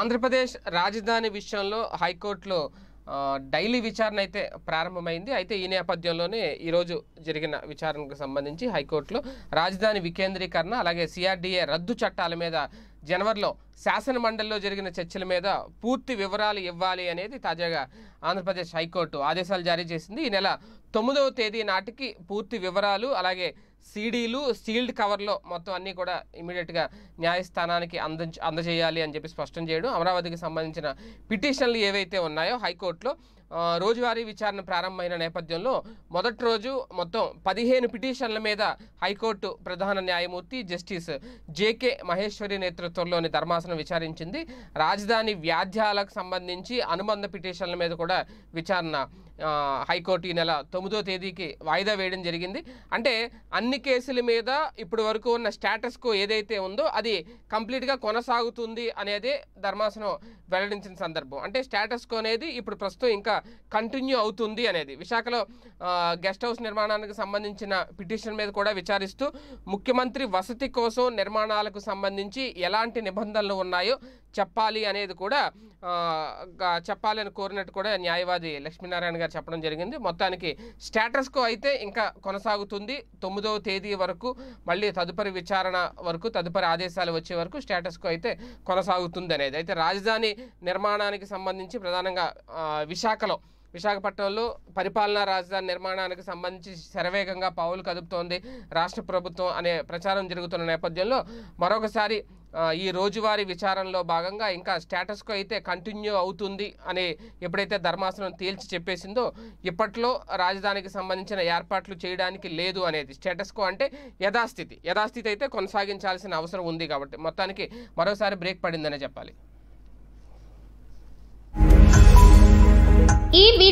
ఆంధ్రప్రదేశ్ రాజధాని విషయంలో హైకోర్టులో డైలీ విచారణ అయితే ప్రారంభమైంది అయితే ఈ నేపథ్యంలోనే ఈరోజు జరిగిన విచారణకు సంబంధించి హైకోర్టులో రాజధాని వికేంద్రీకరణ అలాగే సిఆర్డీఏ రద్దు చట్టాల మీద జనవరిలో శాసనమండలిలో జరిగిన చర్చల మీద పూర్తి వివరాలు ఇవ్వాలి అనేది తాజాగా ఆంధ్రప్రదేశ్ హైకోర్టు ఆదేశాలు జారీ చేసింది ఈ నెల తొమ్మిదవ తేదీ నాటికి పూర్తి వివరాలు అలాగే సీడీలు సీల్డ్ కవర్లో మొత్తం అన్నీ కూడా ఇమీడియట్గా న్యాయస్థానానికి అంద అందజేయాలి అని చెప్పి స్పష్టం చేయడం అమరావతికి సంబంధించిన పిటిషన్లు ఏవైతే ఉన్నాయో హైకోర్టులో రోజువారీ విచారణ ప్రారంభమైన నేపథ్యంలో మొదటి రోజు మొత్తం పదిహేను పిటిషన్ల మీద హైకోర్టు ప్రధాన న్యాయమూర్తి జస్టిస్ జేకే మహేశ్వరి నేతృత్వంలోని ధర్మాసనం విచారించింది రాజధాని వ్యాధ్యాలకు సంబంధించి అనుబంధ పిటిషన్ల మీద కూడా విచారణ హైకోర్టు ఈ నెల తొమ్మిదో తేదీకి వాయిదా వేయడం జరిగింది అంటే అన్ని కేసుల మీద ఇప్పటి వరకు ఉన్న స్టేటస్ కో ఏదైతే ఉందో అది కంప్లీట్గా కొనసాగుతుంది అనేది ధర్మాసనం వెల్లడించిన సందర్భం అంటే స్టేటస్ కో అనేది ఇప్పుడు ప్రస్తుతం ఇంకా కంటిన్యూ అవుతుంది అనేది విశాఖలో గెస్ట్ హౌస్ నిర్మాణానికి సంబంధించిన పిటిషన్ మీద కూడా విచారిస్తూ ముఖ్యమంత్రి వసతి కోసం నిర్మాణాలకు సంబంధించి ఎలాంటి నిబంధనలు ఉన్నాయో చెప్పాలి అనేది కూడా చెప్పాలని కోరినట్టు కూడా న్యాయవాది లక్ష్మీనారాయణ గారు చెప్పడం జరిగింది మొత్తానికి స్టేటస్కు అయితే ఇంకా కొనసాగుతుంది తొమ్మిదవ తేదీ వరకు మళ్ళీ తదుపరి విచారణ వరకు తదుపరి ఆదేశాలు వచ్చే వరకు స్టేటస్కు అయితే కొనసాగుతుంది అనేది అయితే రాజధాని నిర్మాణానికి సంబంధించి ప్రధానంగా విశాఖ శాఖలో విశాఖపట్నంలో పరిపాలనా రాజధాని నిర్మాణానికి సంబంధించి శరవేగంగా పావులు కదుపుతోంది రాష్ట్ర ప్రభుత్వం అనే ప్రచారం జరుగుతున్న నేపథ్యంలో మరొకసారి ఈ రోజువారీ విచారణలో భాగంగా ఇంకా స్టేటస్కు అయితే కంటిన్యూ అవుతుంది అని ఎప్పుడైతే ధర్మాసనం తేల్చి చెప్పేసిందో ఇప్పట్లో రాజధానికి సంబంధించిన ఏర్పాట్లు చేయడానికి లేదు అనేది స్టేటస్కు అంటే యథాస్థితి యథాస్థితి అయితే కొనసాగించాల్సిన అవసరం ఉంది కాబట్టి మొత్తానికి మరోసారి బ్రేక్ పడిందనే చెప్పాలి